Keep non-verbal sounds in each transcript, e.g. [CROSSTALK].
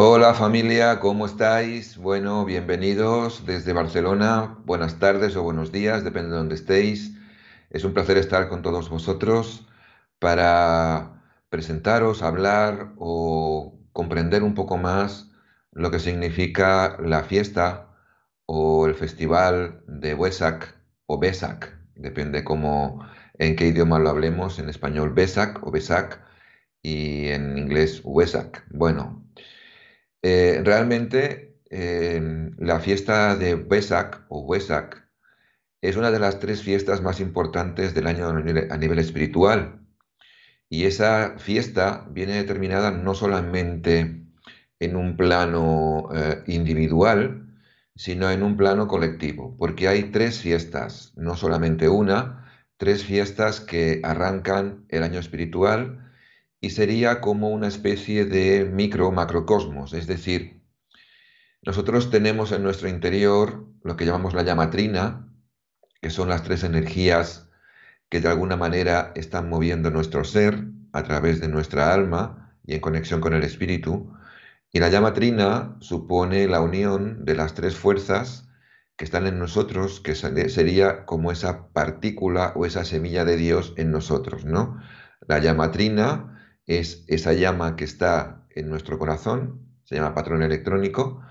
Hola familia, ¿cómo estáis? Bueno, bienvenidos desde Barcelona. Buenas tardes o buenos días, depende de donde estéis. Es un placer estar con todos vosotros para presentaros, hablar o comprender un poco más lo que significa la fiesta o el festival de Huesac o Besac, depende cómo, en qué idioma lo hablemos, en español Besac o Besac y en inglés Huesac. Bueno, eh, realmente em, la fiesta de Vesak o Wesak es una de las tres fiestas más importantes del año a nivel, espiritual. Y esa fiesta viene determinada no solamente en un plano eh, individual, sino en un plano colectivo, porque hay tres fiestas, no solamente una, tres fiestas que arrancan el año espiritual y sería como una especie de micro macrocosmos, es decir, nosotros tenemos en nuestro interior lo que llamamos la llamatrina, que son las tres energías que de alguna manera están moviendo nuestro ser a través de nuestra alma y en conexión con el espíritu. Y la llamatrina supone la unión de las tres fuerzas que están en nosotros, que sería como esa partícula o esa semilla de Dios en nosotros, ¿no? La llamatrina es esa llama que está en nuestro corazón, se llama patrón electrónico,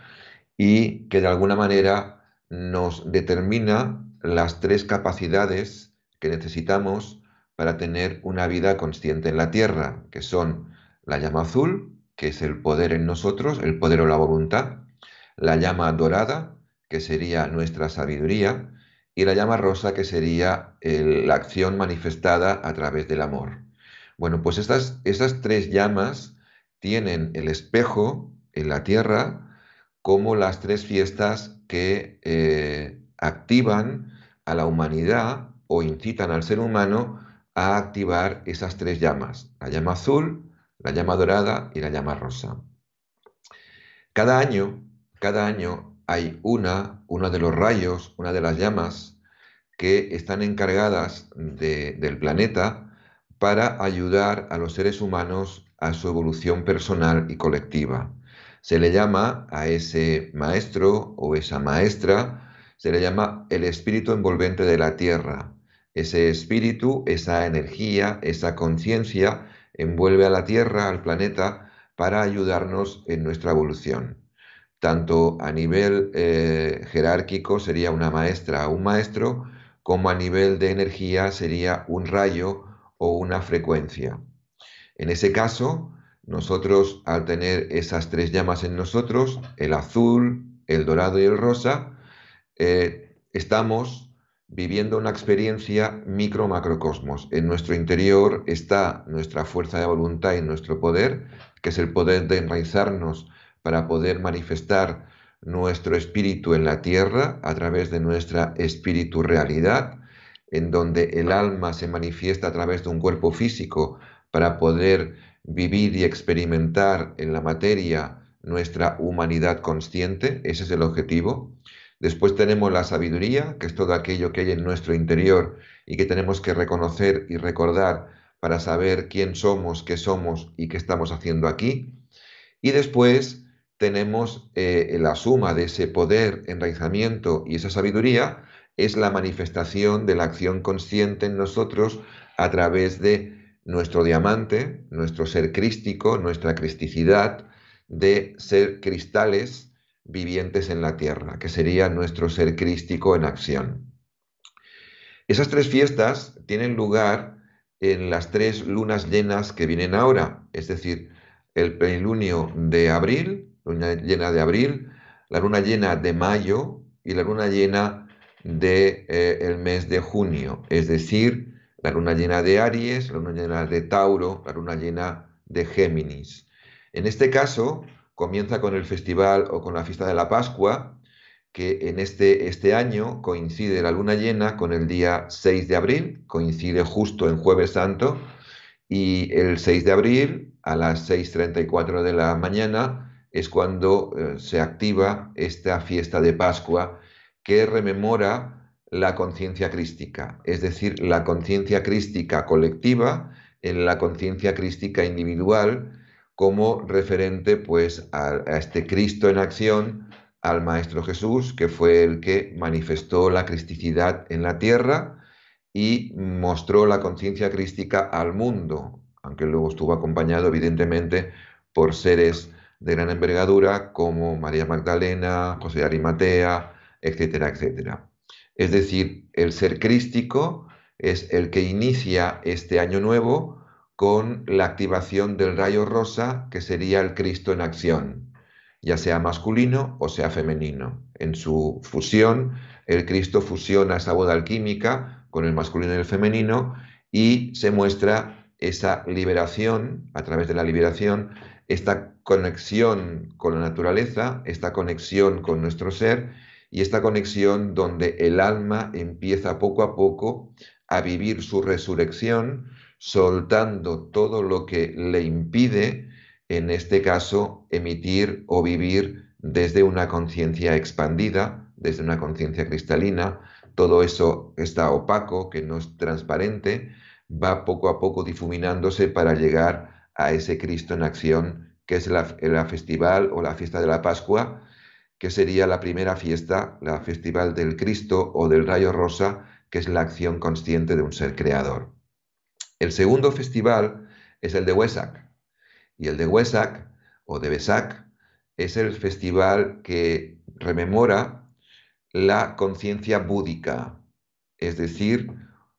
y que de alguna manera nos determina las tres capacidades que necesitamos para tener una vida consciente en la Tierra, que son la llama azul, que es el poder en nosotros, el poder o la voluntad, la llama dorada, que sería nuestra sabiduría, y la llama rosa, que sería la acción manifestada a través del amor. Bueno, pues estas, tres llamas tienen el espejo en la tierra como las tres fiestas que eh, activan a la humanidad o incitan al ser humano a activar esas tres llamas, la llama azul, la llama dorada y la llama rosa. Cada año, cada año hay una, uno de los rayos, una de las llamas que están encargadas del planeta para ayudar a los seres humanos a su evolución personal y colectiva. Se le llama a ese maestro o esa maestra, se le llama el espíritu envolvente de la tierra. Ese espíritu, esa energía, esa conciencia envuelve a la tierra, al planeta, para ayudarnos en nuestra evolución. Tanto a nivel eh, jerárquico sería una maestra o un maestro, como a nivel de energía sería un rayo o una frecuencia. En ese caso, nosotros al tener esas tres llamas en nosotros, el azul, el dorado y el rosa, eh, estamos viviendo una experiencia micro-macrocosmos. En nuestro interior está nuestra fuerza de voluntad y nuestro poder, que es el poder de enraizarnos para poder manifestar nuestro espíritu en la tierra a través de nuestra espíritu realidad, en donde el alma se manifiesta a través de un cuerpo físico para poder vivir y experimentar en la materia nuestra humanidad consciente, ese es el objetivo. Después tenemos la sabiduría, que es todo aquello que hay en nuestro interior y que tenemos que reconocer y recordar para saber quién somos, qué somos y qué estamos haciendo aquí. Y después tenemos eh, la suma de ese poder, enraizamiento y esa sabiduría es la manifestación de la acción consciente en nosotros a través de nuestro diamante, nuestro ser crístico, nuestra cristicidad, de ser cristales vivientes en la tierra, que sería nuestro ser crístico en acción. Esas tres fiestas tienen lugar en las tres lunas llenas que vienen ahora, es decir, el plenilunio de abril, luna llena de abril, la luna llena de mayo y la luna llena del de, eh, mes de junio, es decir, la luna llena de Aries, la luna llena de Tauro, la luna llena de Géminis. En este caso, comienza con el festival o con la fiesta de la Pascua, que en este, este año coincide la luna llena con el día 6 de abril, coincide justo en jueves santo, y el 6 de abril a las 6.34 de la mañana es cuando eh, se activa esta fiesta de Pascua que rememora la conciencia crística, es decir, la conciencia crística colectiva en la conciencia crística individual como referente pues a, este Cristo en acción, al Maestro Jesús, que fue el que manifestó la cristicidad en la tierra y mostró la conciencia crística al mundo, aunque luego estuvo acompañado evidentemente por seres de gran envergadura como María Magdalena, José de Arimatea, etcétera, etcétera. Es decir, el ser crístico es el que inicia este año nuevo con la activación del rayo rosa, que sería el Cristo en acción, ya sea masculino o sea femenino. En su fusión, el Cristo fusiona esa boda alquímica con el masculino y el femenino y se muestra esa liberación, a través de la liberación, esta conexión con la naturaleza, esta conexión con nuestro ser y esta conexión donde el alma empieza poco a poco a vivir su resurrección, soltando todo lo que le impide, en este caso, emitir o vivir desde una conciencia expandida, desde una conciencia cristalina, todo eso está opaco, que no es transparente, va poco a poco difuminándose para llegar a ese Cristo en acción, que es la, festival o la fiesta de la Pascua, que sería la primera fiesta, la Festival del Cristo o del Rayo Rosa, que es la acción consciente de un ser creador. El segundo festival es el de Huesac, y el de Huesac o de Besac es el festival que rememora la conciencia búdica, es decir,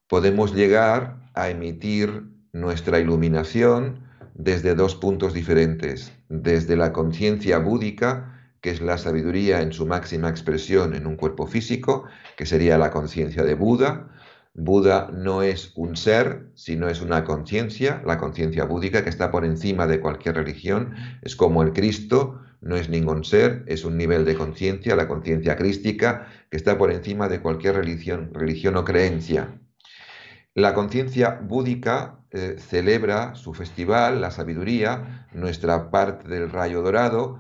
podemos llegar a emitir nuestra iluminación desde dos puntos diferentes, desde la conciencia búdica, que es la sabiduría en su máxima expresión en un cuerpo físico, que sería la conciencia de Buda. Buda no es un ser, sino es una conciencia, la conciencia búdica que está por encima de cualquier religión, es como el Cristo, no es ningún ser, es un nivel de conciencia, la conciencia crística, que está por encima de cualquier religión, religión o creencia. La conciencia búdica eh, celebra su festival, la sabiduría, nuestra parte del rayo dorado,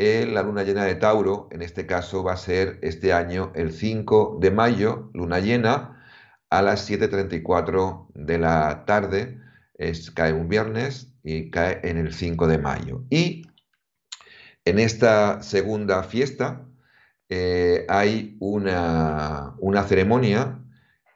la luna llena de Tauro, en este caso va a ser este año el 5 de mayo, luna llena, a las 7.34 de la tarde, es, cae un viernes y cae en el 5 de mayo. Y en esta segunda fiesta eh, hay una, una ceremonia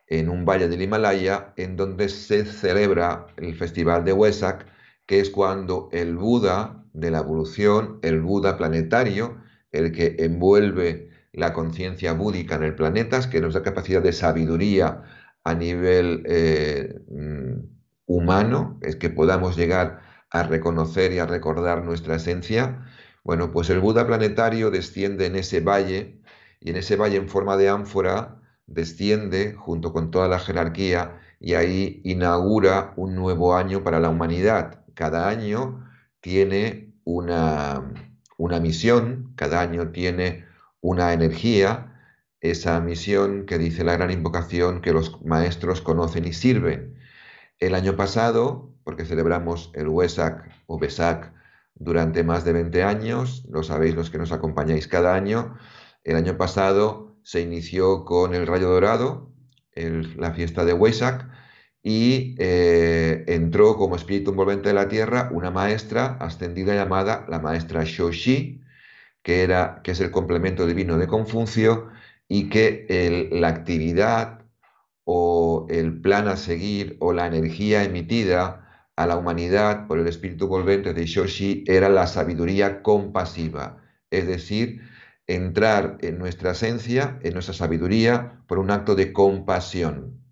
en un valle del Himalaya en donde se celebra el festival de Huesac, que es cuando el Buda de la evolución, el Buda planetario, el que envuelve la conciencia búdica en el planeta, es que nos da capacidad de sabiduría a nivel eh, mm, humano, es que podamos llegar a reconocer y a recordar nuestra esencia. Bueno, pues el Buda planetario desciende en ese valle y en ese valle en forma de ánfora desciende junto con toda la jerarquía y ahí inaugura un nuevo año para la humanidad. Cada año tiene una, misión, cada año tiene una energía, esa misión que dice la gran invocación que los maestros conocen y sirven. El año pasado, porque celebramos el WESAC o BESAC durante más de 20 años, lo sabéis los que nos acompañáis cada año, el año pasado se inició con el Rayo Dorado, la fiesta de WESAC, y eh, entró como espíritu envolvente de la tierra una maestra ascendida llamada la maestra Shoshi, que, era, que es el complemento divino de Confucio y que la actividad o el plan a seguir o la energía emitida a la humanidad por el espíritu envolvente de Shoshi era la sabiduría compasiva, es decir, entrar en nuestra esencia, en nuestra sabiduría, por un acto de compasión.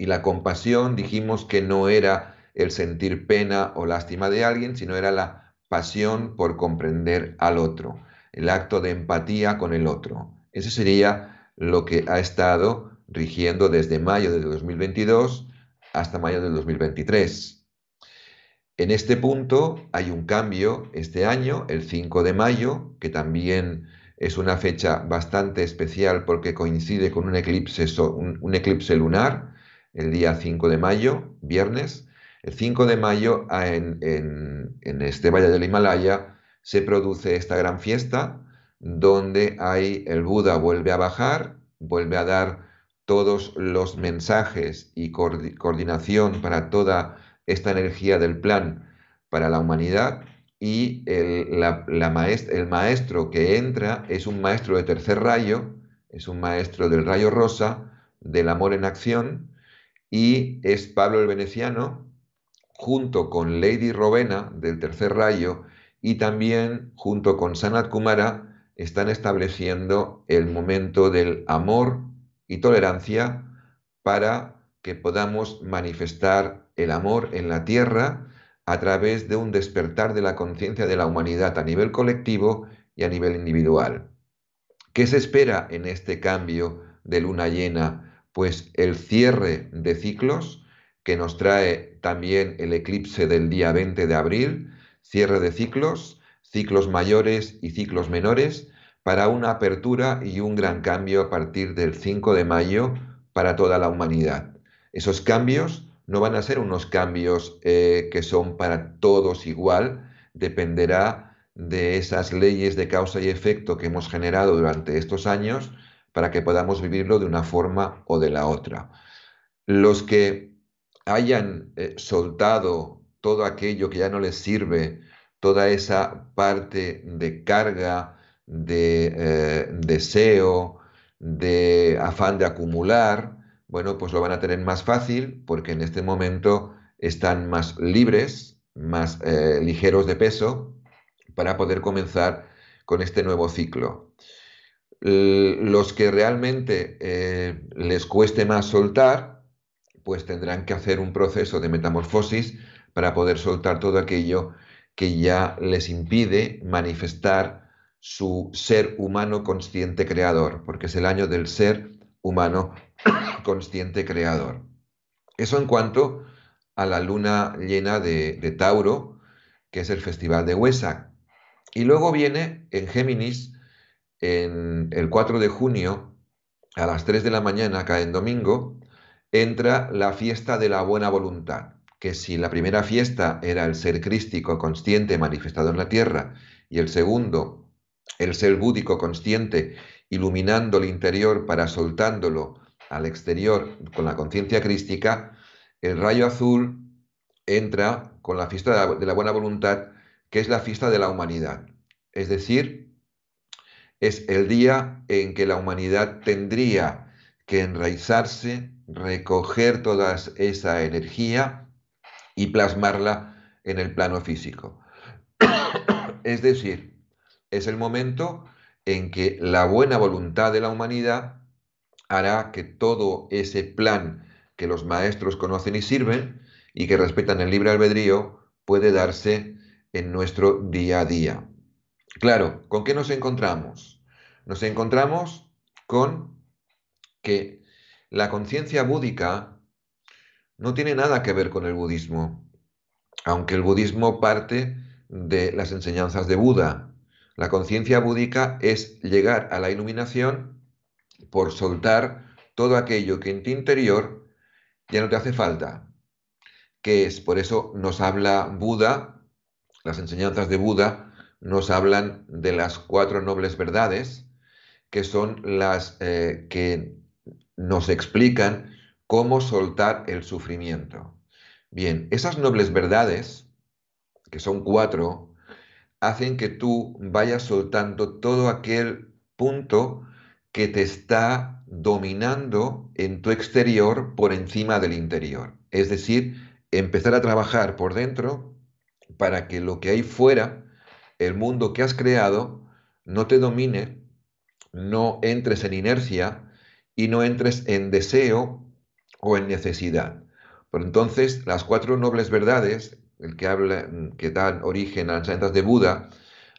Y la compasión dijimos que no era el sentir pena o lástima de alguien, sino era la pasión por comprender al otro, el acto de empatía con el otro. Eso sería lo que ha estado rigiendo desde mayo de 2022 hasta mayo de 2023. En este punto hay un cambio este año, el 5 de mayo, que también es una fecha bastante especial porque coincide con un eclipse, un eclipse lunar el día 5 de mayo, viernes. El 5 de mayo ah, en, este Valle del Himalaya se produce esta gran fiesta donde hay, el Buda vuelve a bajar, vuelve a dar todos los mensajes y coordinación para toda esta energía del plan para la humanidad y el, el, maestro que entra es un maestro de tercer rayo, es un maestro del rayo rosa, del amor en acción, y es Pablo el Veneciano junto con Lady Rovena del Tercer Rayo y también junto con Sanat Kumara están estableciendo el momento del amor y tolerancia para que podamos manifestar el amor en la tierra a través de un despertar de la conciencia de la humanidad a nivel colectivo y a nivel individual. ¿Qué se espera en este cambio de luna llena? pues el cierre de ciclos que nos trae también el eclipse del día 20 de abril, cierre de ciclos, ciclos mayores y ciclos menores, para una apertura y un gran cambio a partir del 5 de mayo para toda la humanidad. Esos cambios no van a ser unos cambios eh, que son para todos igual, dependerá de esas leyes de causa y efecto que hemos generado durante estos años para que podamos vivirlo de una forma o de la otra. Los que hayan eh, soltado todo aquello que ya no les sirve, toda esa parte de carga, de eh, deseo, de afán de acumular, bueno, pues lo van a tener más fácil porque en este momento están más libres, más eh, ligeros de peso para poder comenzar con este nuevo ciclo. Eh, los que realmente eh, les cueste más soltar, pues tendrán que hacer un proceso de metamorfosis para poder soltar todo aquello que ya les impide manifestar su ser humano consciente creador, porque es el año del ser humano [COUGHS] consciente creador. Eso en cuanto a la luna llena de, Tauro, que es el festival de Huesa. Y luego viene en Géminis en el 4 de junio, a las 3 de la mañana, cae en domingo, entra la fiesta de la buena voluntad, que si la primera fiesta era el ser crístico consciente manifestado en la tierra, y el segundo, el ser búdico consciente iluminando el interior para soltándolo al exterior con la conciencia crística, el rayo azul entra con la fiesta de la buena voluntad, que es la fiesta de la humanidad. Es decir, es el día en que la humanidad tendría que enraizarse, recoger toda esa energía y plasmarla en el plano físico. [COUGHS] es decir, es el momento en que la buena voluntad de la humanidad hará que todo ese plan que los maestros conocen y sirven y que respetan el libre albedrío puede darse en nuestro día a día. Claro, ¿con qué nos encontramos? Nos encontramos con que la conciencia búdica no tiene nada que ver con el budismo, aunque el budismo parte de las enseñanzas de Buda. La conciencia búdica es llegar a la iluminación por soltar todo aquello que en tu interior ya no te hace falta, que es, por eso nos habla Buda, las enseñanzas de Buda, nos hablan de las cuatro nobles verdades, que son las eh, que nos explican cómo soltar el sufrimiento. Bien, esas nobles verdades, que son cuatro, hacen que tú vayas soltando todo aquel punto que te está dominando en tu exterior por encima del interior. Es decir, empezar a trabajar por dentro para que lo que hay fuera el mundo que has creado no te domine, no entres en inercia y no entres en deseo o en necesidad. Por entonces, las cuatro nobles verdades, el que habla, que dan origen a las enseñanzas de Buda,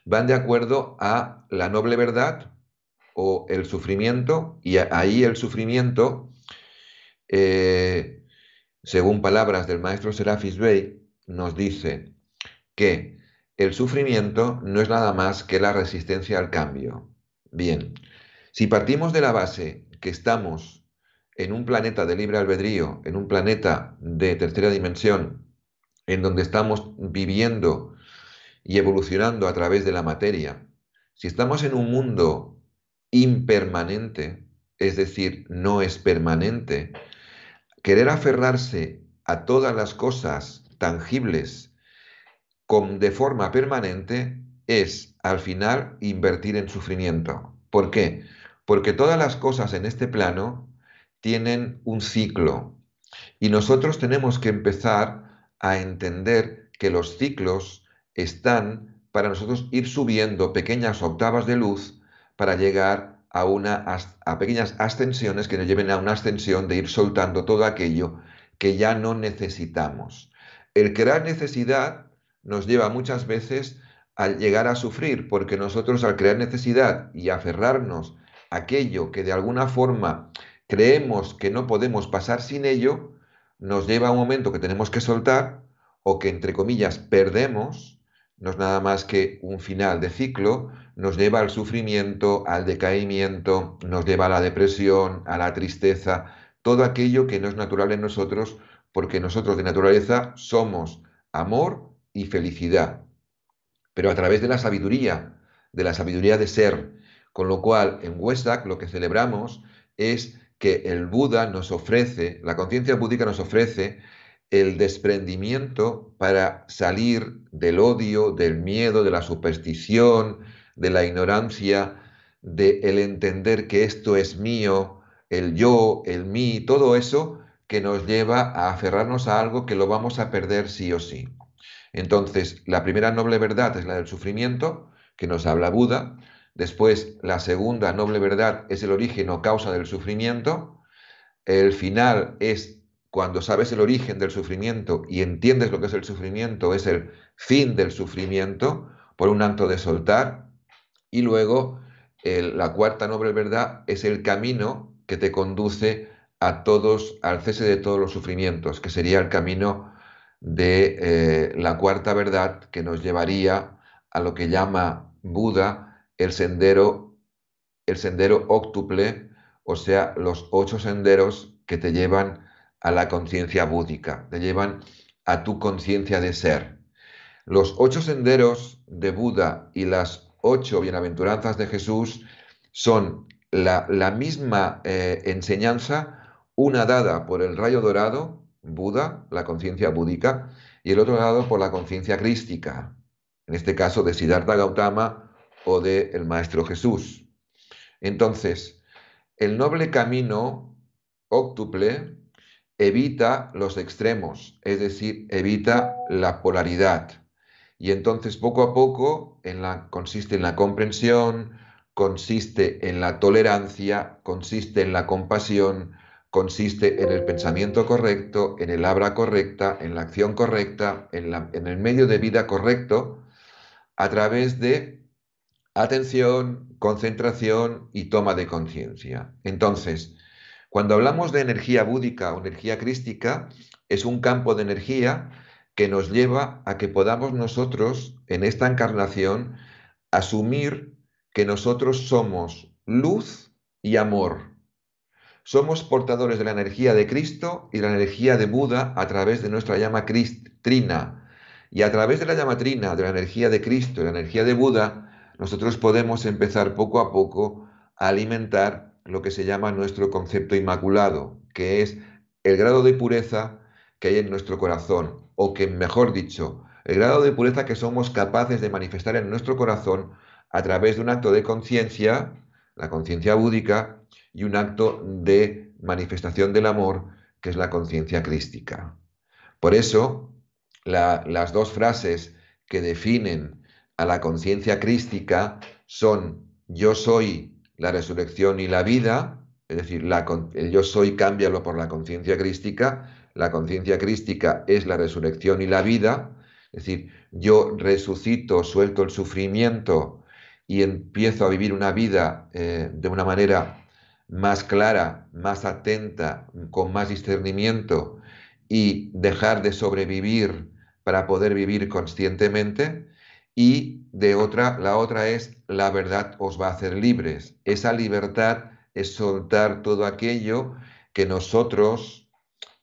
van de acuerdo a la noble verdad o el sufrimiento, y ahí el sufrimiento, eh, según palabras del maestro Serafis Bey, nos dice que el sufrimiento no es nada más que la resistencia al cambio. Bien, si partimos de la base que estamos en un planeta de libre albedrío, en un planeta de tercera dimensión, en donde estamos viviendo y evolucionando a través de la materia, si estamos en un mundo impermanente, es decir, no es permanente, querer aferrarse a todas las cosas tangibles de forma permanente es al final invertir en sufrimiento. ¿Por qué? Porque todas las cosas en este plano tienen un ciclo y nosotros tenemos que empezar a entender que los ciclos están para nosotros ir subiendo pequeñas octavas de luz para llegar a, una, a pequeñas ascensiones que nos lleven a una ascensión de ir soltando todo aquello que ya no necesitamos. El crear necesidad nos lleva muchas veces al llegar a sufrir, porque nosotros al crear necesidad y aferrarnos a aquello que de alguna forma creemos que no podemos pasar sin ello, nos lleva a un momento que tenemos que soltar o que entre comillas perdemos, no es nada más que un final de ciclo, nos lleva al sufrimiento, al decaimiento, nos lleva a la depresión, a la tristeza, todo aquello que no es natural en nosotros, porque nosotros de naturaleza somos amor, y felicidad, pero a través de la sabiduría, de la sabiduría de ser. Con lo cual, en Wesak lo que celebramos es que el Buda nos ofrece, la conciencia búdica nos ofrece el desprendimiento para salir del odio, del miedo, de la superstición, de la ignorancia, de el entender que esto es mío, el yo, el mí, todo eso que nos lleva a aferrarnos a algo que lo vamos a perder sí o sí. Entonces, la primera noble verdad es la del sufrimiento, que nos habla Buda. Después, la segunda noble verdad es el origen o causa del sufrimiento. El final es cuando sabes el origen del sufrimiento y entiendes lo que es el sufrimiento, es el fin del sufrimiento por un acto de soltar. Y luego, la cuarta noble verdad es el camino que te conduce a todos, al cese de todos los sufrimientos, que sería el camino de eh, la cuarta verdad que nos llevaría a lo que llama Buda el sendero, el sendero óctuple, o sea, los ocho senderos que te llevan a la conciencia búdica, te llevan a tu conciencia de ser. Los ocho senderos de Buda y las ocho bienaventuranzas de Jesús son la, misma eh, enseñanza, una dada por el rayo dorado, Buda, la conciencia búdica, y el otro lado por la conciencia crística, en este caso de Siddhartha Gautama o de el Maestro Jesús. Entonces, el noble camino óctuple evita los extremos, es decir, evita la polaridad. Y entonces poco a poco la, consiste en la comprensión, consiste en la tolerancia, consiste en la compasión, consiste en el pensamiento correcto, en el habla correcta, en la acción correcta, en, el medio de vida correcto, a través de atención, concentración y toma de conciencia. Entonces, cuando hablamos de energía búdica o energía crística, es un campo de energía que nos lleva a que podamos nosotros, en esta encarnación, asumir que nosotros somos luz y amor somos portadores de la energía de Cristo y la energía de Buda a través de nuestra llama Trina. Y a través de la llama Trina, de la energía de Cristo y la energía de Buda, nosotros podemos empezar poco a poco a alimentar lo que se llama nuestro concepto inmaculado, que es el grado de pureza que hay en nuestro corazón, o que, mejor dicho, el grado de pureza que somos capaces de manifestar en nuestro corazón a través de un acto de conciencia, la conciencia búdica, y un acto de manifestación del amor, que es la conciencia crística. Por eso, las dos frases que definen a la conciencia crística son yo soy la resurrección y la vida, es decir, el yo soy cámbialo por la conciencia crística, la conciencia crística es la resurrección y la vida, es decir, yo resucito, suelto el sufrimiento y empiezo a vivir una vida eh, de una manera más clara, más atenta, con más discernimiento y dejar de sobrevivir para poder vivir conscientemente. Y de otra, la otra es la verdad os va a hacer libres. Esa libertad es soltar todo aquello que nosotros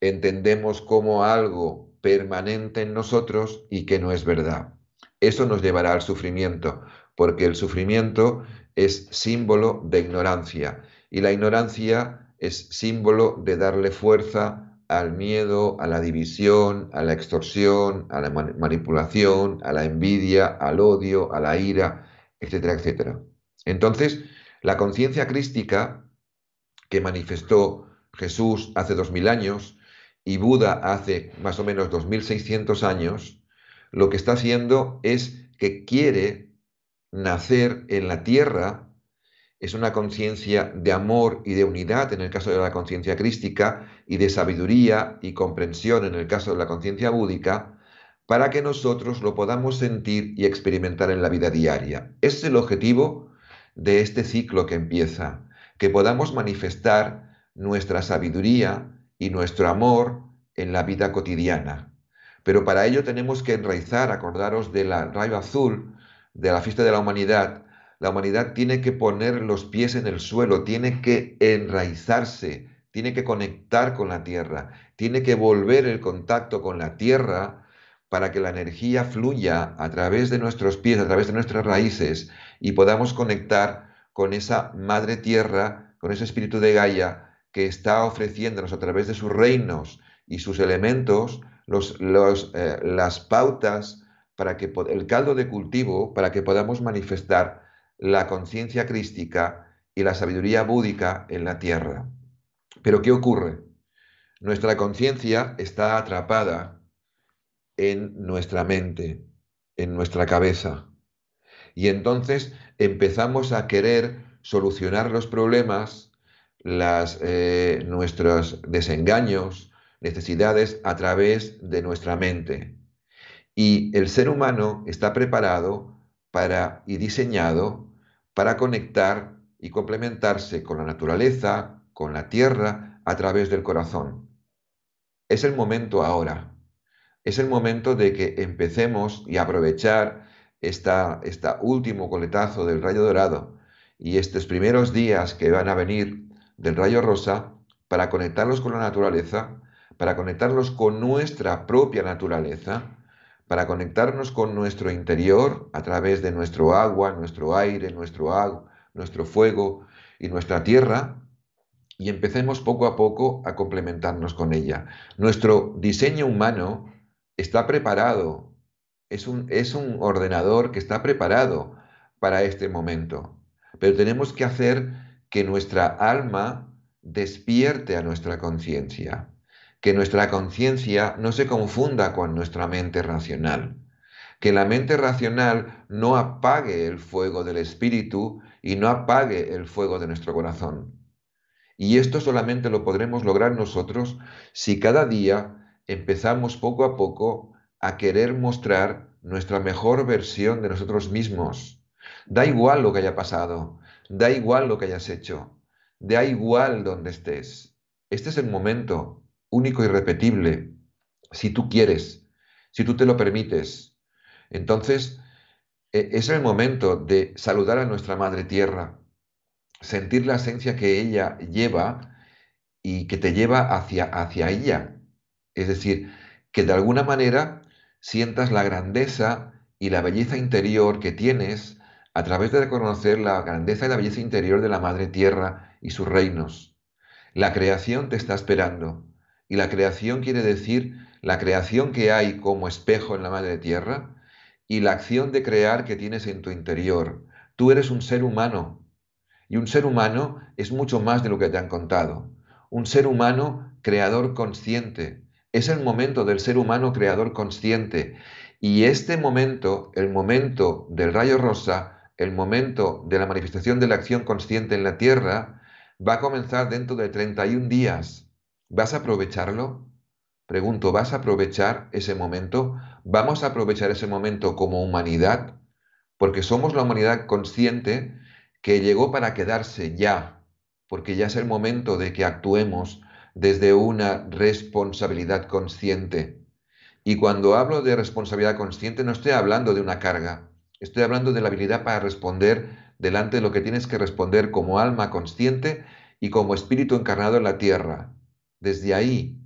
entendemos como algo permanente en nosotros y que no es verdad. Eso nos llevará al sufrimiento, porque el sufrimiento es símbolo de ignorancia y la ignorancia es símbolo de darle fuerza al miedo, a la división, a la extorsión, a la manipulación, a la envidia, al odio, a la ira, etcétera, etcétera. Entonces, la conciencia crística que manifestó Jesús hace dos mil años y Buda hace más o menos dos mil seiscientos años, lo que está haciendo es que quiere nacer en la tierra es una conciencia de amor y de unidad en el caso de la conciencia crística y de sabiduría y comprensión en el caso de la conciencia búdica, para que nosotros lo podamos sentir y experimentar en la vida diaria. Es el objetivo de este ciclo que empieza, que podamos manifestar nuestra sabiduría y nuestro amor en la vida cotidiana. Pero para ello tenemos que enraizar, acordaros de la rayo azul de la fiesta de la humanidad, la humanidad tiene que poner los pies en el suelo, tiene que enraizarse, tiene que conectar con la tierra, tiene que volver el contacto con la tierra para que la energía fluya a través de nuestros pies, a través de nuestras raíces y podamos conectar con esa madre tierra, con ese espíritu de Gaia que está ofreciéndonos a través de sus reinos y sus elementos los, eh, las pautas para que el caldo de cultivo para que podamos manifestar la conciencia crística y la sabiduría búdica en la tierra. Pero ¿qué ocurre? Nuestra conciencia está atrapada en nuestra mente, en nuestra cabeza. Y entonces empezamos a querer solucionar los problemas, las, eh, nuestros desengaños, necesidades a través de nuestra mente. Y el ser humano está preparado para y diseñado para conectar y complementarse con la naturaleza, con la tierra, a través del corazón. Es el momento ahora. Es el momento de que empecemos y aprovechar este último coletazo del rayo dorado y estos primeros días que van a venir del rayo rosa para conectarlos con la naturaleza, para conectarlos con nuestra propia naturaleza para conectarnos con nuestro interior a través de nuestro agua, nuestro aire, nuestro agua, nuestro fuego y nuestra tierra y empecemos poco a poco a complementarnos con ella. Nuestro diseño humano está preparado, es un, es un ordenador que está preparado para este momento, pero tenemos que hacer que nuestra alma despierte a nuestra conciencia que nuestra conciencia no se confunda con nuestra mente racional, que la mente racional no apague el fuego del espíritu y no apague el fuego de nuestro corazón. Y esto solamente lo podremos lograr nosotros si cada día empezamos poco a poco a querer mostrar nuestra mejor versión de nosotros mismos. Da igual lo que haya pasado, da igual lo que hayas hecho, da igual donde estés. Este es el momento, único y repetible, si tú quieres, si tú te lo permites. Entonces, e, es el momento de saludar a nuestra Madre Tierra, sentir la esencia que ella lleva y que te lleva hacia, hacia ella. Es decir, que de alguna manera sientas la grandeza y la belleza interior que tienes a través de reconocer la grandeza y la belleza interior de la Madre Tierra y sus reinos. La creación te está esperando. Y la creación quiere decir la creación que hay como espejo en la madre tierra y la acción de crear que tienes en tu interior. Tú eres un ser humano y un ser humano es mucho más de lo que te han contado. Un ser humano creador consciente. Es el momento del ser humano creador consciente. Y este momento, el momento del rayo rosa, el momento de la manifestación de la acción consciente en la Tierra, va a comenzar dentro de 31 días. ¿Vas a aprovecharlo? Pregunto, ¿vas a aprovechar ese momento? ¿Vamos a aprovechar ese momento como humanidad? Porque somos la humanidad consciente que llegó para quedarse ya, porque ya es el momento de que actuemos desde una responsabilidad consciente. Y cuando hablo de responsabilidad consciente no estoy hablando de una carga, estoy hablando de la habilidad para responder delante de lo que tienes que responder como alma consciente y como espíritu encarnado en la tierra, desde ahí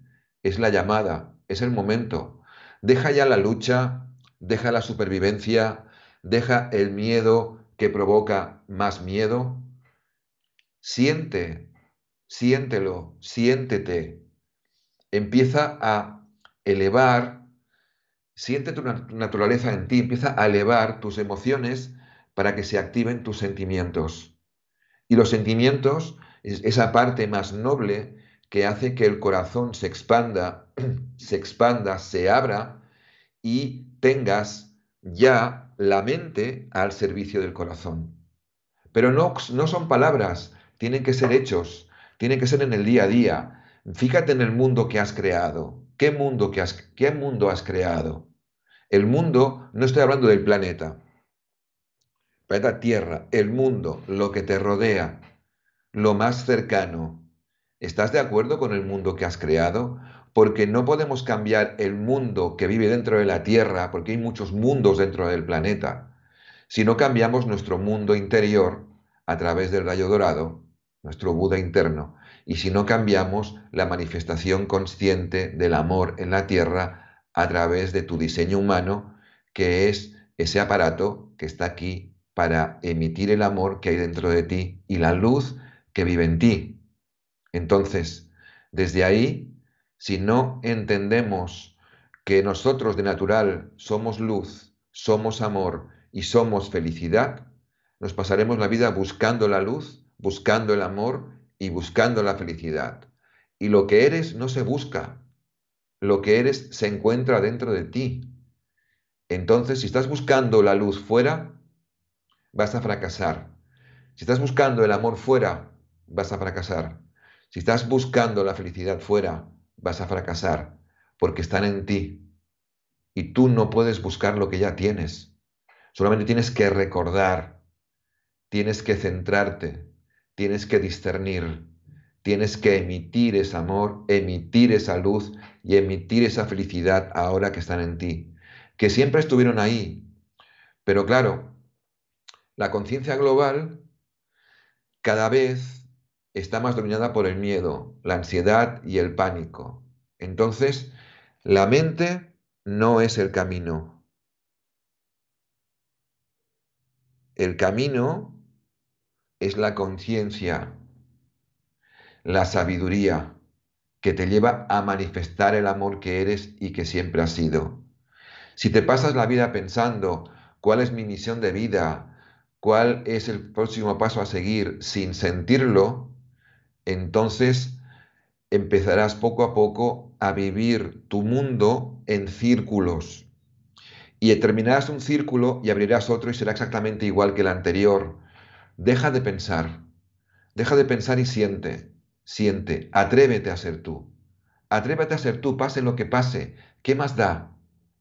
es la llamada, es el momento. Deja ya la lucha, deja la supervivencia, deja el miedo que provoca más miedo. Siente, siéntelo, siéntete. Empieza a elevar, siente tu naturaleza en ti, empieza a elevar tus emociones para que se activen tus sentimientos. Y los sentimientos, esa parte más noble que hace que el corazón se expanda, [CLEARS THROAT] se expanda, se abra y tengas ya la mente al servicio del corazón. Pero no, no son palabras, tienen que ser hechos, tienen que ser en el día a día. Fíjate en el mundo que has creado. ¿Qué mundo, que has, qué mundo has creado? El mundo, no estoy hablando del planeta, planeta Tierra, el mundo, lo que te rodea, lo más cercano, ¿Estás de acuerdo con el mundo que has creado? Porque no podemos cambiar el mundo que vive dentro de la Tierra, porque hay muchos mundos dentro del planeta, si no cambiamos nuestro mundo interior a través del rayo dorado, nuestro Buda interno, y si no cambiamos la manifestación consciente del amor en la Tierra a través de tu diseño humano, que es ese aparato que está aquí para emitir el amor que hay dentro de ti y la luz que vive en ti. Entonces, desde ahí, si no entendemos que nosotros de natural somos luz, somos amor y somos felicidad, nos pasaremos la vida buscando la luz, buscando el amor y buscando la felicidad. Y lo que eres no se busca, lo que eres se encuentra dentro de ti. Entonces, si estás buscando la luz fuera, vas a fracasar. Si estás buscando el amor fuera, vas a fracasar. Si estás buscando la felicidad fuera, vas a fracasar porque están en ti y tú no puedes buscar lo que ya tienes. Solamente tienes que recordar, tienes que centrarte, tienes que discernir, tienes que emitir ese amor, emitir esa luz y emitir esa felicidad ahora que están en ti, que siempre estuvieron ahí. Pero claro, la conciencia global cada vez está más dominada por el miedo, la ansiedad y el pánico. Entonces, la mente no es el camino. El camino es la conciencia, la sabiduría que te lleva a manifestar el amor que eres y que siempre has sido. Si te pasas la vida pensando cuál es mi misión de vida, cuál es el próximo paso a seguir sin sentirlo, entonces empezarás poco a poco a vivir tu mundo en círculos. Y terminarás un círculo y abrirás otro y será exactamente igual que el anterior. Deja de pensar. Deja de pensar y siente. Siente. Atrévete a ser tú. Atrévete a ser tú, pase lo que pase. ¿Qué más da?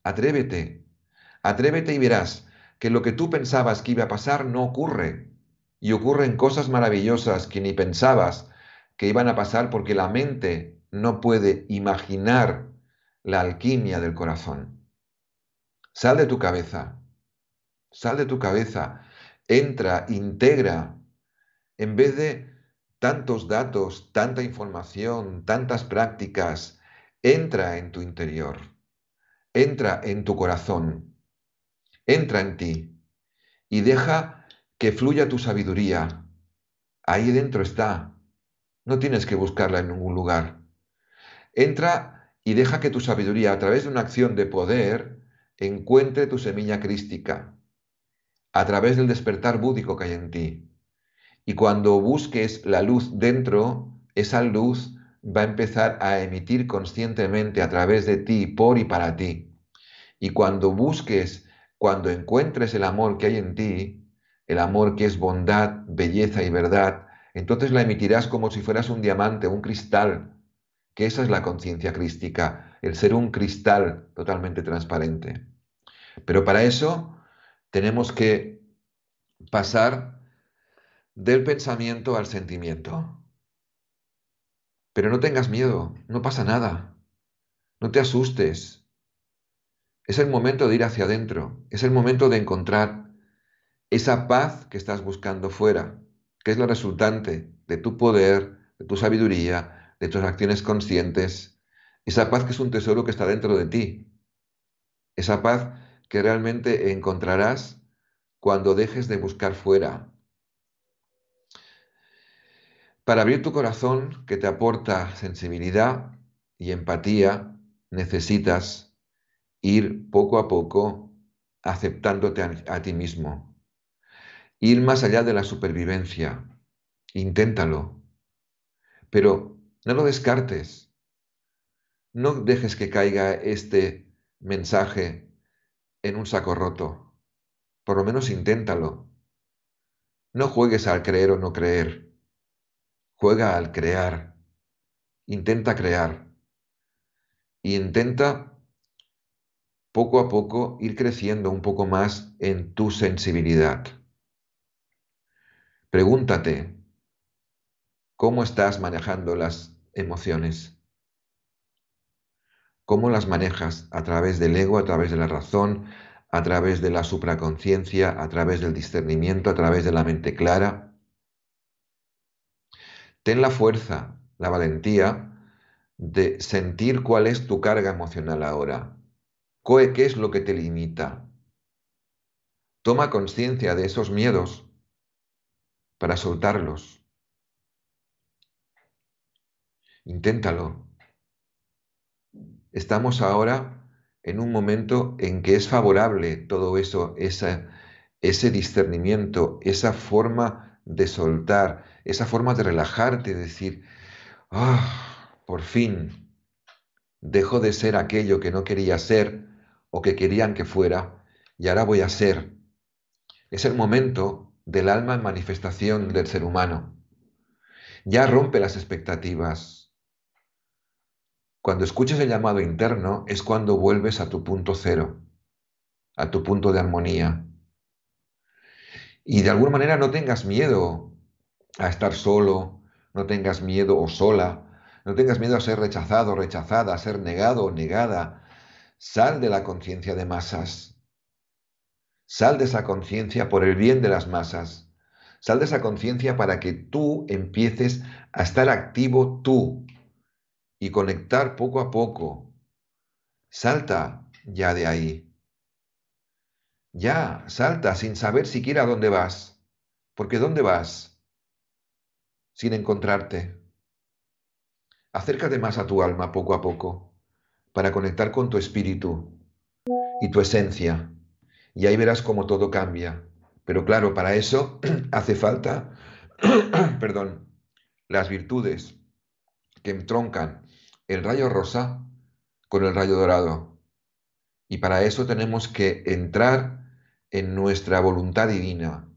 Atrévete. Atrévete y verás que lo que tú pensabas que iba a pasar no ocurre. Y ocurren cosas maravillosas que ni pensabas que iban a pasar porque la mente no puede imaginar la alquimia del corazón. Sal de tu cabeza, sal de tu cabeza, entra, integra, en vez de tantos datos, tanta información, tantas prácticas, entra en tu interior, entra en tu corazón, entra en ti y deja que fluya tu sabiduría. Ahí dentro está, no tienes que buscarla en ningún lugar. Entra y deja que tu sabiduría, a través de una acción de poder, encuentre tu semilla crística, a través del despertar búdico que hay en ti. Y cuando busques la luz dentro, esa luz va a empezar a emitir conscientemente a través de ti, por y para ti. Y cuando busques, cuando encuentres el amor que hay en ti, el amor que es bondad, belleza y verdad, entonces la emitirás como si fueras un diamante, un cristal, que esa es la conciencia crística, el ser un cristal totalmente transparente. Pero para eso tenemos que pasar del pensamiento al sentimiento. Pero no tengas miedo, no pasa nada, no te asustes. Es el momento de ir hacia adentro, es el momento de encontrar esa paz que estás buscando fuera que es la resultante de tu poder, de tu sabiduría, de tus acciones conscientes. Esa paz que es un tesoro que está dentro de ti. Esa paz que realmente encontrarás cuando dejes de buscar fuera. Para abrir tu corazón que te aporta sensibilidad y empatía, necesitas ir poco a poco aceptándote a, a ti mismo, ir más allá de la supervivencia. Inténtalo. Pero no lo descartes. No dejes que caiga este mensaje en un saco roto. Por lo menos inténtalo. No juegues al creer o no creer. Juega al crear. Intenta crear. Y intenta poco a poco ir creciendo un poco más en tu sensibilidad. Pregúntate, ¿cómo estás manejando las emociones? ¿Cómo las manejas? ¿A través del ego, a través de la razón, a través de la supraconciencia, a través del discernimiento, a través de la mente clara? Ten la fuerza, la valentía de sentir cuál es tu carga emocional ahora. ¿Qué es lo que te limita? Toma conciencia de esos miedos para soltarlos. Inténtalo. Estamos ahora en un momento en que es favorable todo eso, ese discernimiento, esa forma de soltar, esa forma de relajarte, de decir, ah, por fin, dejo de ser aquello que no quería ser o que querían que fuera, y ahora voy a ser. Es el momento del alma en manifestación del ser humano. Ya rompe las expectativas. Cuando escuches el llamado interno es cuando vuelves a tu punto cero, a tu punto de armonía. Y de alguna manera no tengas miedo a estar solo, no tengas miedo o sola, no tengas miedo a ser rechazado, rechazada, a ser negado o negada. Sal de la conciencia de masas Sal de esa conciencia por el bien de las masas. Sal de esa conciencia para que tú empieces a estar activo tú y conectar poco a poco. Salta ya de ahí. Ya, salta sin saber siquiera dónde vas. Porque ¿dónde vas? Sin encontrarte. Acércate más a tu alma poco a poco para conectar con tu espíritu y tu esencia y ahí verás cómo todo cambia. Pero claro, para eso [CLEARS THROAT] hace falta, [CLEARS THROAT] perdón, las virtudes que entroncan el rayo rosa con el rayo dorado. Y para eso tenemos que entrar en nuestra voluntad divina,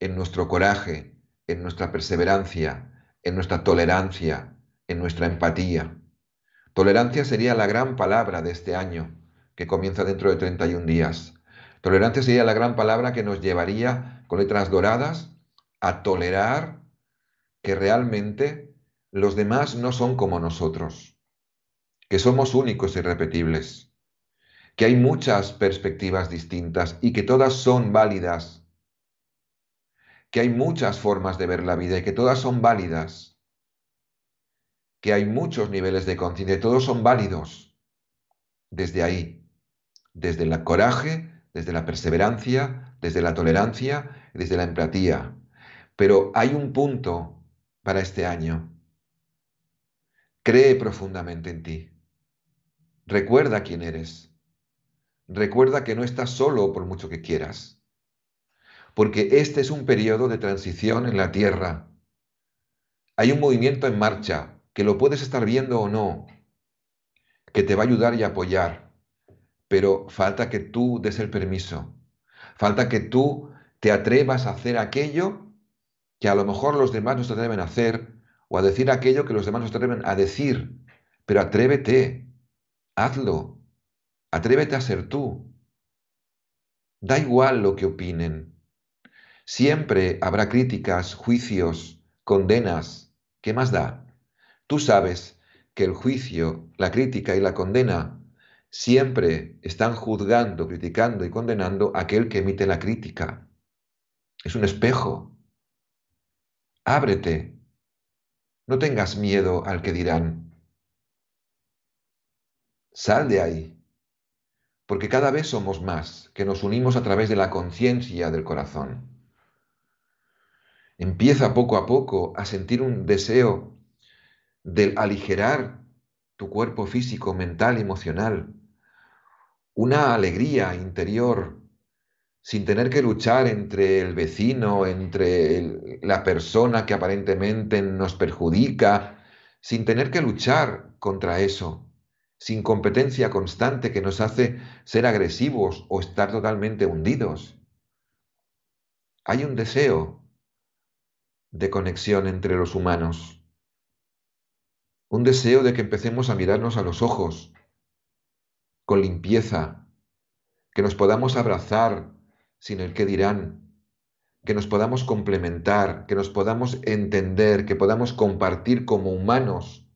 en nuestro coraje, en nuestra perseverancia, en nuestra tolerancia, en nuestra empatía. Tolerancia sería la gran palabra de este año, que comienza dentro de 31 días. Tolerancia sería la gran palabra que nos llevaría con letras doradas a tolerar que realmente los demás no son como nosotros, que somos únicos e irrepetibles. que hay muchas perspectivas distintas y que todas son válidas, que hay muchas formas de ver la vida y que todas son válidas, que hay muchos niveles de conciencia y todos son válidos desde ahí, desde el coraje, desde la perseverancia, desde la tolerancia, desde la empatía. Pero hay un punto para este año. Cree profundamente en ti. Recuerda quién eres. Recuerda que no estás solo por mucho que quieras. Porque este es un periodo de transición en la Tierra. Hay un movimiento en marcha, que lo puedes estar viendo o no, que te va a ayudar y apoyar pero falta que tú des el permiso, falta que tú te atrevas a hacer aquello que a lo mejor los demás no se atreven a hacer, o a decir aquello que los demás no se atreven a decir, pero atrévete, hazlo, atrévete a ser tú. Da igual lo que opinen. Siempre habrá críticas, juicios, condenas. ¿Qué más da? Tú sabes que el juicio, la crítica y la condena siempre están juzgando, criticando y condenando a aquel que emite la crítica. Es un espejo. Ábrete. No tengas miedo al que dirán. Sal de ahí. Porque cada vez somos más, que nos unimos a través de la conciencia del corazón. Empieza poco a poco a sentir un deseo del aligerar tu cuerpo físico, mental, emocional, una alegría interior sin tener que luchar entre el vecino, entre la persona que aparentemente nos perjudica, sin tener que luchar contra eso, sin competencia constante que nos hace ser agresivos o estar totalmente hundidos. Hay un deseo de conexión entre los humanos, un deseo de que empecemos a mirarnos a los ojos, con limpieza, que nos podamos abrazar sin el que dirán, que nos podamos complementar, que nos podamos entender, que podamos compartir como humanos,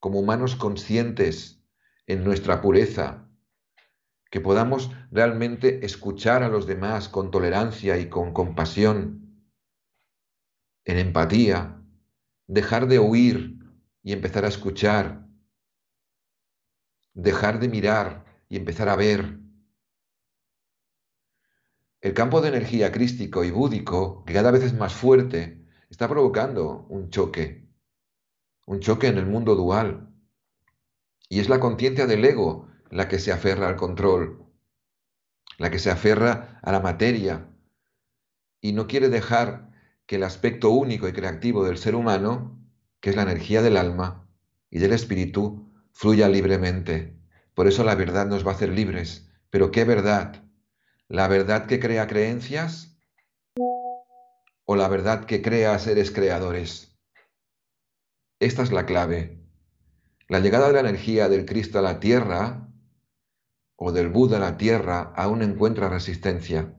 como humanos conscientes en nuestra pureza, que podamos realmente escuchar a los demás con tolerancia y con compasión, en empatía, dejar de huir y empezar a escuchar, dejar de mirar y empezar a ver. El campo de energía crístico y búdico, que cada vez es más fuerte, está provocando un choque, un choque en el mundo dual. Y es la conciencia del ego la que se aferra al control, la que se aferra a la materia y no quiere dejar que el aspecto único y creativo del ser humano, que es la energía del alma y del espíritu, fluya libremente. Por eso la verdad nos va a hacer libres. Pero ¿qué verdad? ¿La verdad que crea creencias? ¿O la verdad que crea seres creadores? Esta es la clave. La llegada de la energía del Cristo a la Tierra o del Buda a la Tierra aún encuentra resistencia,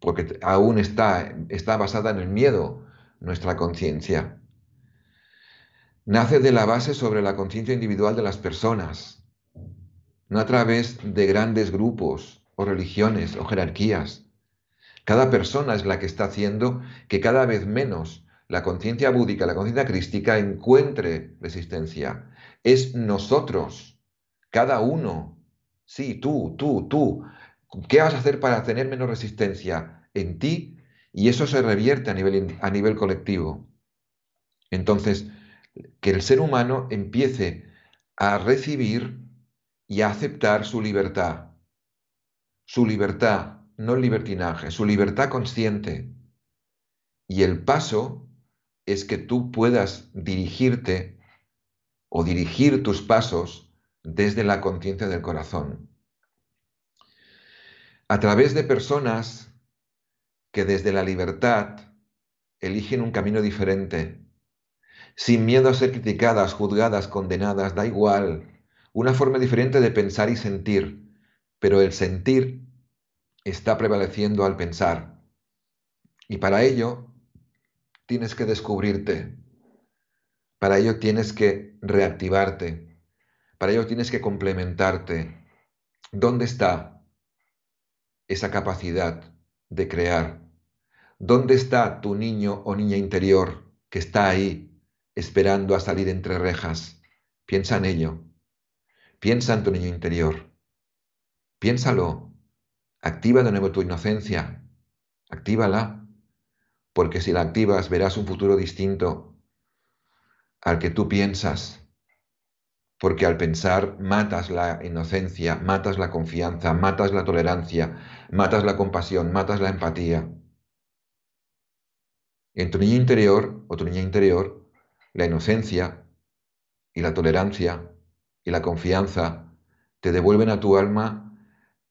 porque aún está, está basada en el miedo nuestra conciencia nace de la base sobre la conciencia individual de las personas, no a través de grandes grupos o religiones o jerarquías. Cada persona es la que está haciendo que cada vez menos la conciencia búdica, la conciencia crística encuentre resistencia. Es nosotros, cada uno. Sí, tú, tú, tú. ¿Qué vas a hacer para tener menos resistencia en ti? Y eso se revierte a nivel, a nivel colectivo. Entonces, que el ser humano empiece a recibir y a aceptar su libertad. Su libertad, no libertinaje, su libertad consciente. Y el paso es que tú puedas dirigirte o dirigir tus pasos desde la conciencia del corazón. A través de personas que desde la libertad eligen un camino diferente, sin miedo a ser criticadas, juzgadas, condenadas, da igual. Una forma diferente de pensar y sentir, pero el sentir está prevaleciendo al pensar. Y para ello tienes que descubrirte, para ello tienes que reactivarte, para ello tienes que complementarte. ¿Dónde está esa capacidad de crear? ¿Dónde está tu niño o niña interior que está ahí esperando a salir entre rejas. Piensa en ello. Piensa en tu niño interior. Piénsalo. Activa de nuevo tu inocencia. Actívala. Porque si la activas verás un futuro distinto al que tú piensas. Porque al pensar matas la inocencia, matas la confianza, matas la tolerancia, matas la compasión, matas la empatía. En tu niño interior o tu niña interior la inocencia y la tolerancia y la confianza te devuelven a tu alma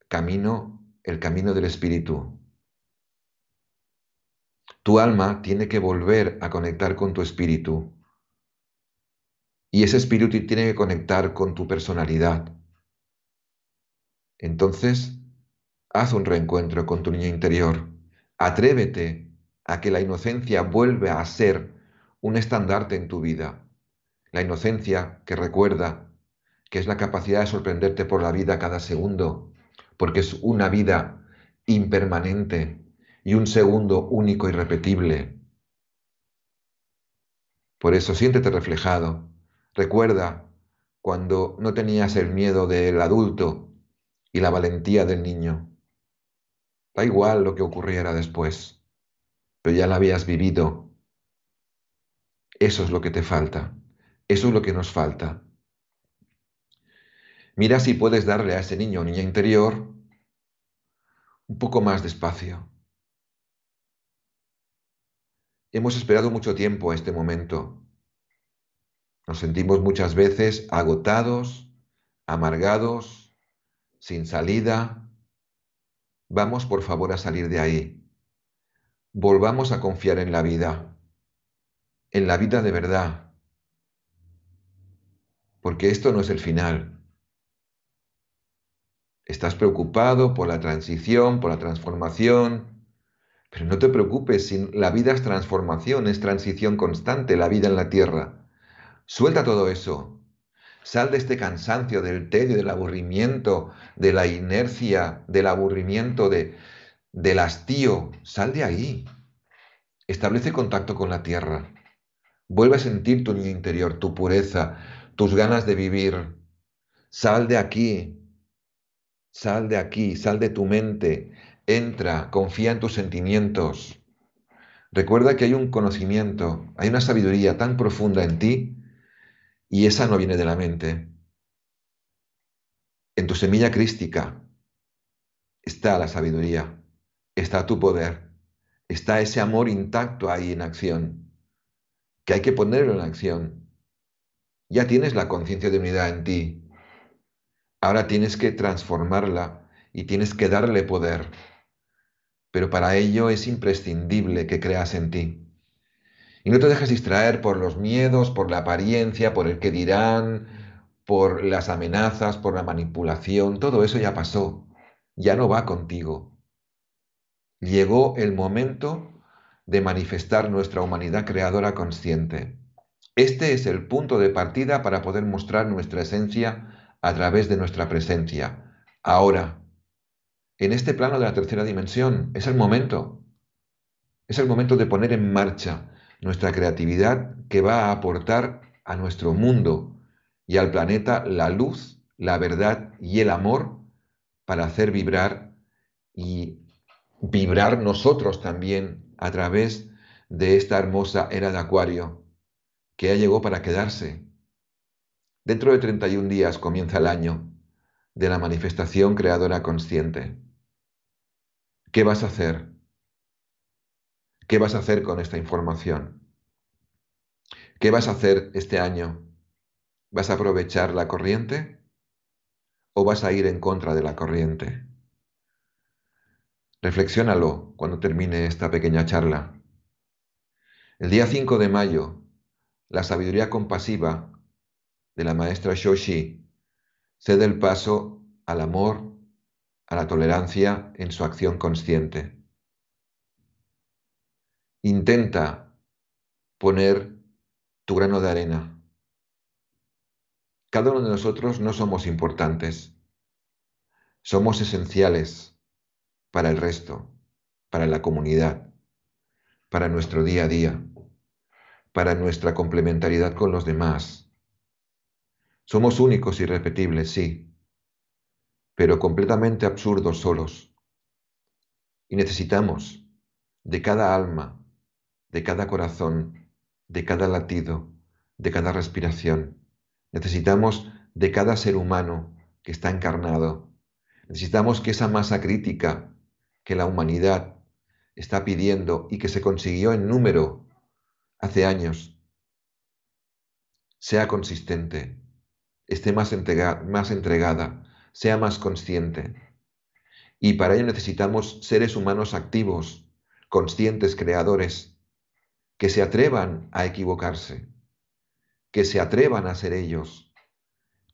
camino, el camino del espíritu. Tu alma tiene que volver a conectar con tu espíritu. Y ese espíritu tiene que conectar con tu personalidad. Entonces, haz un reencuentro con tu niño interior. Atrévete a que la inocencia vuelva a ser un estandarte en tu vida. La inocencia que recuerda, que es la capacidad de sorprenderte por la vida cada segundo, porque es una vida impermanente y un segundo único y repetible. Por eso siéntete reflejado. Recuerda cuando no tenías el miedo del adulto y la valentía del niño. Da igual lo que ocurriera después, pero ya la habías vivido eso es lo que te falta. Eso es lo que nos falta. Mira si puedes darle a ese niño o niña interior un poco más de espacio. Hemos esperado mucho tiempo a este momento. Nos sentimos muchas veces agotados, amargados, sin salida. Vamos por favor a salir de ahí. Volvamos a confiar en la vida en la vida de verdad, porque esto no es el final. Estás preocupado por la transición, por la transformación, pero no te preocupes, la vida es transformación, es transición constante, la vida en la tierra. Suelta todo eso. Sal de este cansancio, del tedio, del aburrimiento, de la inercia, del aburrimiento, de, del hastío. Sal de ahí. Establece contacto con la tierra. Vuelve a sentir tu interior, tu pureza, tus ganas de vivir. Sal de aquí, sal de aquí, sal de tu mente, entra, confía en tus sentimientos. Recuerda que hay un conocimiento, hay una sabiduría tan profunda en ti y esa no viene de la mente. En tu semilla crística está la sabiduría, está tu poder, está ese amor intacto ahí en acción que hay que ponerlo en acción. Ya tienes la conciencia de unidad en ti. Ahora tienes que transformarla y tienes que darle poder. Pero para ello es imprescindible que creas en ti. Y no te dejes distraer por los miedos, por la apariencia, por el que dirán, por las amenazas, por la manipulación. Todo eso ya pasó. Ya no va contigo. Llegó el momento de manifestar nuestra humanidad creadora consciente. Este es el punto de partida para poder mostrar nuestra esencia a través de nuestra presencia. Ahora, en este plano de la tercera dimensión, es el momento. Es el momento de poner en marcha nuestra creatividad que va a aportar a nuestro mundo y al planeta la luz, la verdad y el amor para hacer vibrar y vibrar nosotros también a través de esta hermosa era de Acuario, que ya llegó para quedarse. Dentro de 31 días comienza el año de la manifestación creadora consciente. ¿Qué vas a hacer? ¿Qué vas a hacer con esta información? ¿Qué vas a hacer este año? ¿Vas a aprovechar la corriente o vas a ir en contra de la corriente? Reflexiónalo cuando termine esta pequeña charla. El día 5 de mayo, la sabiduría compasiva de la maestra Shoshi cede el paso al amor, a la tolerancia en su acción consciente. Intenta poner tu grano de arena. Cada uno de nosotros no somos importantes, somos esenciales para el resto, para la comunidad, para nuestro día a día, para nuestra complementariedad con los demás. Somos únicos y repetibles, sí, pero completamente absurdos solos. Y necesitamos de cada alma, de cada corazón, de cada latido, de cada respiración. Necesitamos de cada ser humano que está encarnado. Necesitamos que esa masa crítica que la humanidad está pidiendo y que se consiguió en número hace años, sea consistente, esté más, más entregada, sea más consciente. Y para ello necesitamos seres humanos activos, conscientes, creadores, que se atrevan a equivocarse, que se atrevan a ser ellos,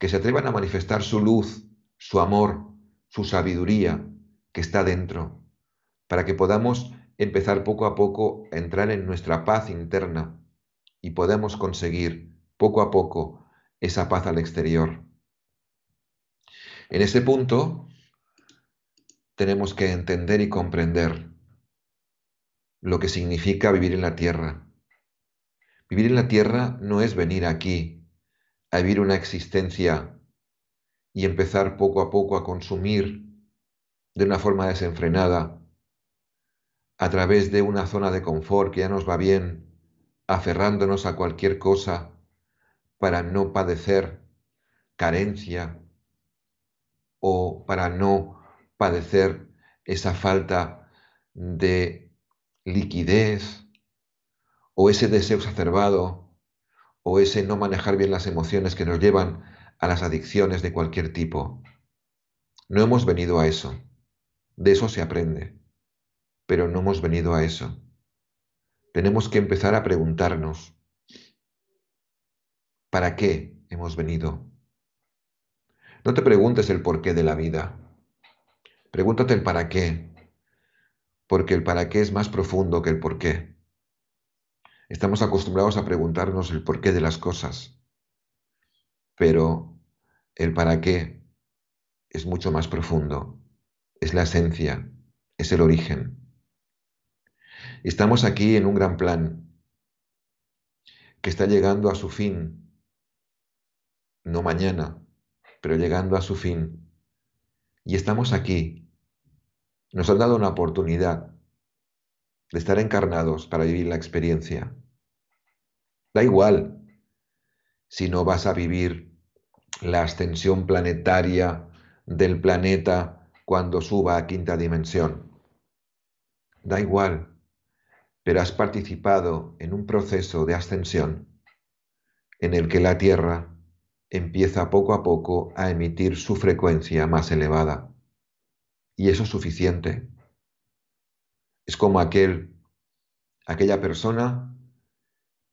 que se atrevan a manifestar su luz, su amor, su sabiduría que está dentro para que podamos empezar poco a poco a entrar en nuestra paz interna y podamos conseguir poco a poco esa paz al exterior. En ese punto tenemos que entender y comprender lo que significa vivir en la tierra. Vivir en la tierra no es venir aquí a vivir una existencia y empezar poco a poco a consumir de una forma desenfrenada a través de una zona de confort que ya nos va bien, aferrándonos a cualquier cosa para no padecer carencia o para no padecer esa falta de liquidez o ese deseo exacerbado o ese no manejar bien las emociones que nos llevan a las adicciones de cualquier tipo. No hemos venido a eso. De eso se aprende pero no hemos venido a eso. Tenemos que empezar a preguntarnos, ¿para qué hemos venido? No te preguntes el porqué de la vida, pregúntate el para qué, porque el para qué es más profundo que el porqué. Estamos acostumbrados a preguntarnos el porqué de las cosas, pero el para qué es mucho más profundo, es la esencia, es el origen. Estamos aquí en un gran plan que está llegando a su fin, no mañana, pero llegando a su fin. Y estamos aquí. Nos han dado una oportunidad de estar encarnados para vivir la experiencia. Da igual si no vas a vivir la ascensión planetaria del planeta cuando suba a quinta dimensión. Da igual pero has participado en un proceso de ascensión en el que la Tierra empieza poco a poco a emitir su frecuencia más elevada. Y eso es suficiente. Es como aquel, aquella persona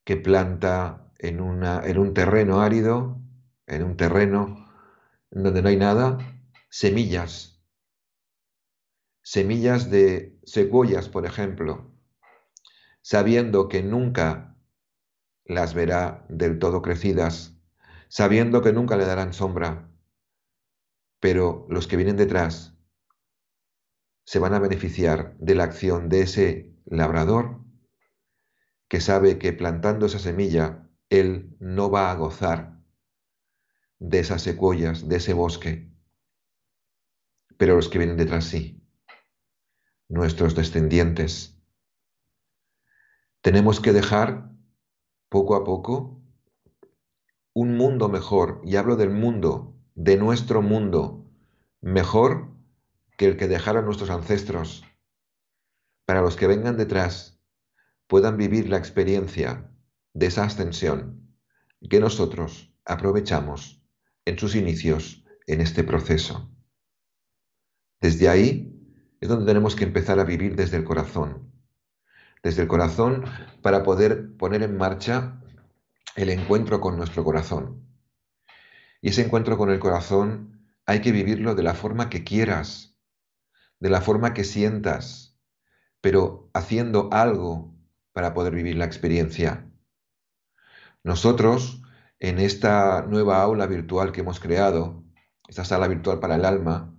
que planta en, en un terreno árido, en un terreno donde no hay nada, semillas. Semillas de cebollas, por ejemplo, sabiendo que nunca las verá del todo crecidas, sabiendo que nunca le darán sombra, pero los que vienen detrás se van a beneficiar de la acción de ese labrador que sabe que plantando esa semilla, él no va a gozar de esas secuoyas, de ese bosque, pero los que vienen detrás sí, nuestros descendientes. Tenemos que dejar poco a poco un mundo mejor, y hablo del mundo, de nuestro mundo, mejor que el que dejaron nuestros ancestros, para los que vengan detrás puedan vivir la experiencia de esa ascensión que nosotros aprovechamos en sus inicios en este proceso. Desde ahí es donde tenemos que empezar a vivir desde el corazón, desde el corazón para poder poner en marcha el encuentro con nuestro corazón. Y ese encuentro con el corazón hay que vivirlo de la forma que quieras, de la forma que sientas, pero haciendo algo para poder vivir la experiencia. Nosotros, en esta nueva aula virtual que hemos creado, esta sala virtual para el alma,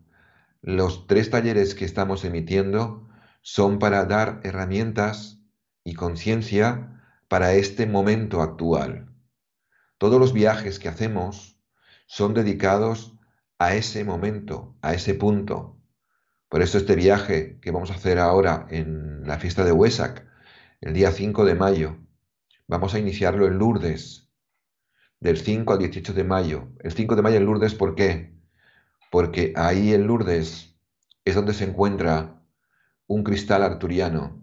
los tres talleres que estamos emitiendo son para dar herramientas y conciencia para este momento actual. Todos los viajes que hacemos son dedicados a ese momento, a ese punto. Por eso este viaje que vamos a hacer ahora en la fiesta de Huesac, el día 5 de mayo, vamos a iniciarlo en Lourdes, del 5 al 18 de mayo. El 5 de mayo en Lourdes, ¿por qué? Porque ahí en Lourdes es donde se encuentra un cristal arturiano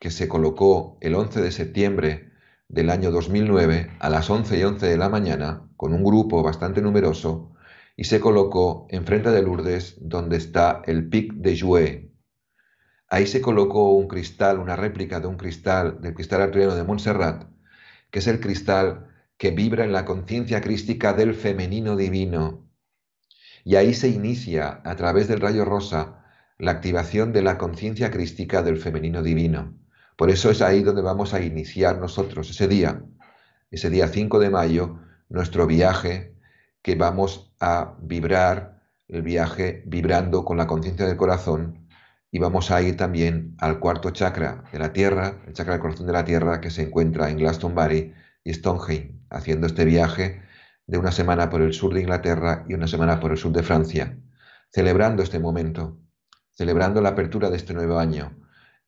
que se colocó el 11 de septiembre del año 2009 a las 11 y 11 de la mañana con un grupo bastante numeroso y se colocó enfrente de Lourdes donde está el Pic de Joué. Ahí se colocó un cristal, una réplica de un cristal, del cristal arturiano de Montserrat, que es el cristal que vibra en la conciencia crística del femenino divino. Y ahí se inicia, a través del rayo rosa, la activación de la conciencia crística del femenino divino. Por eso es ahí donde vamos a iniciar nosotros ese día, ese día 5 de mayo, nuestro viaje que vamos a vibrar, el viaje vibrando con la conciencia del corazón y vamos a ir también al cuarto chakra de la Tierra, el chakra del corazón de la Tierra que se encuentra en Glastonbury y Stonehenge, haciendo este viaje de una semana por el sur de Inglaterra y una semana por el sur de Francia, celebrando este momento celebrando la apertura de este nuevo año,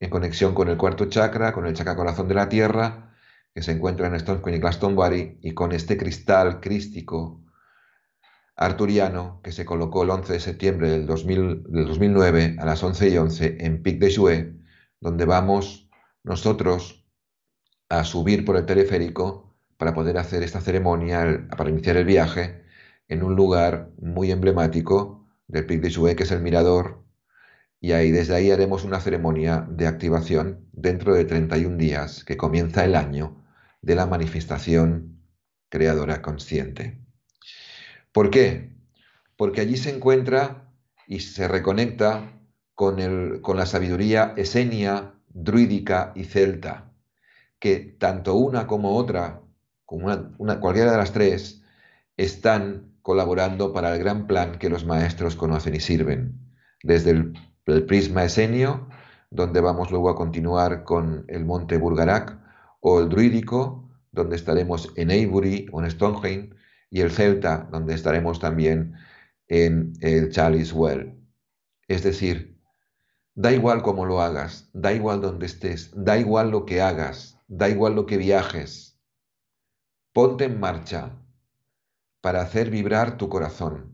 en conexión con el cuarto chakra, con el chakra corazón de la Tierra, que se encuentra en Stone Queen y y con este cristal crístico arturiano que se colocó el 11 de septiembre del, 2009 a las 11 y 11 en Pic de Joué, donde vamos nosotros a subir por el teleférico para poder hacer esta ceremonia, para iniciar el viaje, en un lugar muy emblemático del Pic de Joué, que es el mirador y ahí desde ahí haremos una ceremonia de activación dentro de 31 días que comienza el año de la manifestación creadora consciente. ¿Por qué? Porque allí se encuentra y se reconecta con, el, con la sabiduría esenia, druídica y celta, que tanto una como otra, cualquiera de las tres, están colaborando para el gran plan que los maestros conocen y sirven, desde el el prisma esenio, donde vamos luego a continuar con el monte Burgarak, o el druídico, donde estaremos en Eiburi, o en Stonehenge. y el celta, donde estaremos también en el Chalice Well. Es decir, da igual cómo lo hagas, da igual donde estés, da igual lo que hagas, da igual lo que viajes. Ponte en marcha para hacer vibrar tu corazón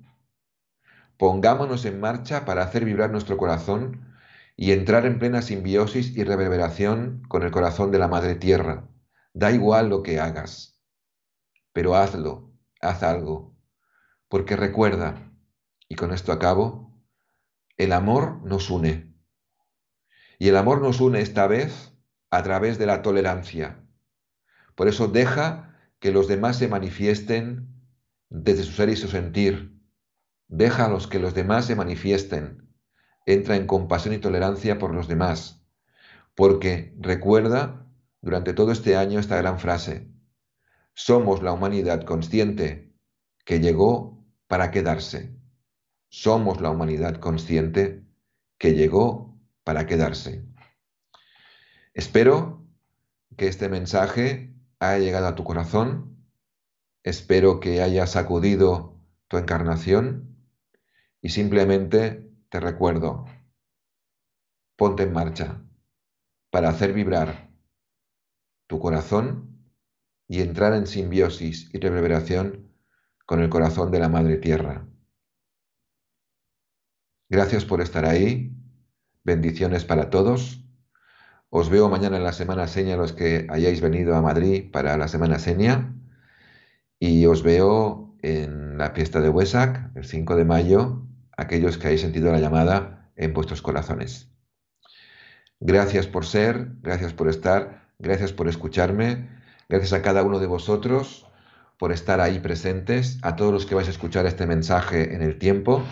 pongámonos en marcha para hacer vibrar nuestro corazón y entrar en plena simbiosis y reverberación con el corazón de la Madre Tierra. Da igual lo que hagas, pero hazlo, haz algo, porque recuerda, y con esto acabo, el amor nos une. Y el amor nos une esta vez a través de la tolerancia. Por eso deja que los demás se manifiesten desde su ser y su sentir, Deja a los que los demás se manifiesten. Entra en compasión y tolerancia por los demás. Porque recuerda durante todo este año esta gran frase. Somos la humanidad consciente que llegó para quedarse. Somos la humanidad consciente que llegó para quedarse. Espero que este mensaje haya llegado a tu corazón. Espero que haya sacudido tu encarnación y simplemente te recuerdo, ponte en marcha para hacer vibrar tu corazón y entrar en simbiosis y reverberación con el corazón de la Madre Tierra. Gracias por estar ahí. Bendiciones para todos. Os veo mañana en la Semana Seña, los que hayáis venido a Madrid para la Semana Seña. Y os veo en la fiesta de Huesac, el 5 de mayo, aquellos que hayáis sentido la llamada en vuestros corazones. Gracias por ser, gracias por estar, gracias por escucharme, gracias a cada uno de vosotros por estar ahí presentes, a todos los que vais a escuchar este mensaje en el tiempo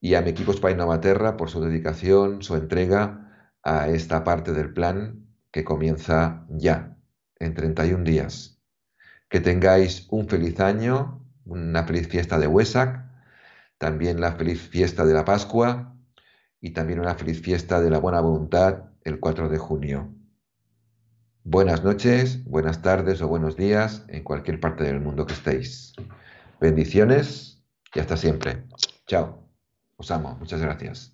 y a mi equipo Spain Novaterra, por su dedicación, su entrega a esta parte del plan que comienza ya, en 31 días. Que tengáis un feliz año, una feliz fiesta de Huesac también la feliz fiesta de la Pascua y también una feliz fiesta de la buena voluntad el 4 de junio. Buenas noches, buenas tardes o buenos días en cualquier parte del mundo que estéis. Bendiciones y hasta siempre. Chao. Os amo. Muchas gracias.